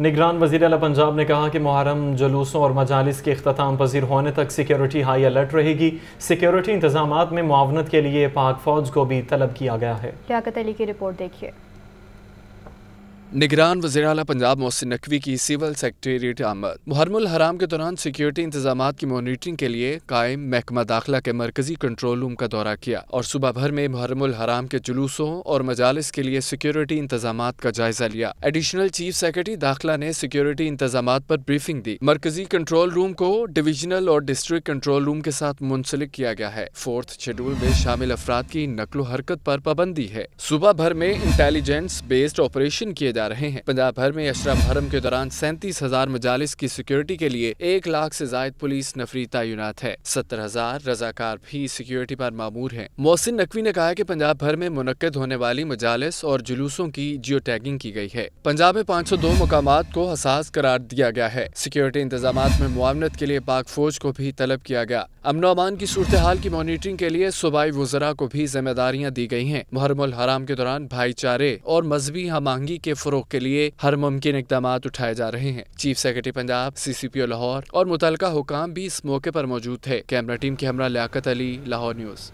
निगरान वजीर अला पंजाब ने कहा कि मुहरम जुलूसों और मजालस के अख्ताम पजीर होने तक सिक्योरिटी हाई अलर्ट रहेगी सिक्योरिटी इंतजाम में मुआवनत के लिए पाक फौज को भी तलब किया गया है लियाकत अली की रिपोर्ट देखिए निगरान वजी अला पंजाब मोहसिन नकवी की सिविल सेक्रटेट आमद मुहरमुल हराम के दौरान सिक्योरिटी इंतजाम की मॉनिटरिंग के लिए कायम महकमा दाखिला के मरकजी कंट्रोल रूम का दौरा किया और सुबह भर में मुहरमुल हराम के जुलूसों और मजालस के लिए सिक्योरिटी इंतजाम का जायजा लिया एडिशनल चीफ सेक्रेटरी दाखिला ने सिक्योरिटी इंतजाम पर ब्रीफिंग दी मरकजी कंट्रोल रूम को डिविजनल और डिस्ट्रिक्ट कंट्रोल रूम के साथ मुंसलिक किया गया है फोर्थ शेड्यूल में शामिल अफराद की नकलो हरकत पर पाबंदी है सुबह भर में इंटेलिजेंस बेस्ड ऑपरेशन किए जा जा रहे हैं पंजाब भर में अशरा मुहर्रम के दौरान सैंतीस हजार मजालिस की सिक्योरिटी के लिए एक लाख से जायद पुलिस नफरी तैनात है सत्तर हजार रजाकार भी सिक्योरिटी पर मामूर है मोहसिन नकवी ने कहा की पंजाब भर में मुनद होने वाली मजालिस और जुलूसों की जियो टैगिंग की गयी है पंजाब में पाँच सौ दो मकाम को हसास करार दिया गया है सिक्योरिटी इंतजाम में मुआवनत के लिए पाक फौज को भी तलब किया गया अमनो अमान की सूरत हाल की मॉनिटरिंग के लिए सूबाई वजरा को भी जिम्मेदारियाँ दी गयी है मुहरमल हराम के दौरान भाईचारे और मजहबी हमांगी के फरोग के लिए हर मुमकिन इकदाम उठाए जा रहे हैं chief secretary Punjab C C P O Lahore और मुतल हुकाम भी इस मौके पर मौजूद थे कैमरा टीम के हमरा लियाकत अली लाहौर न्यूज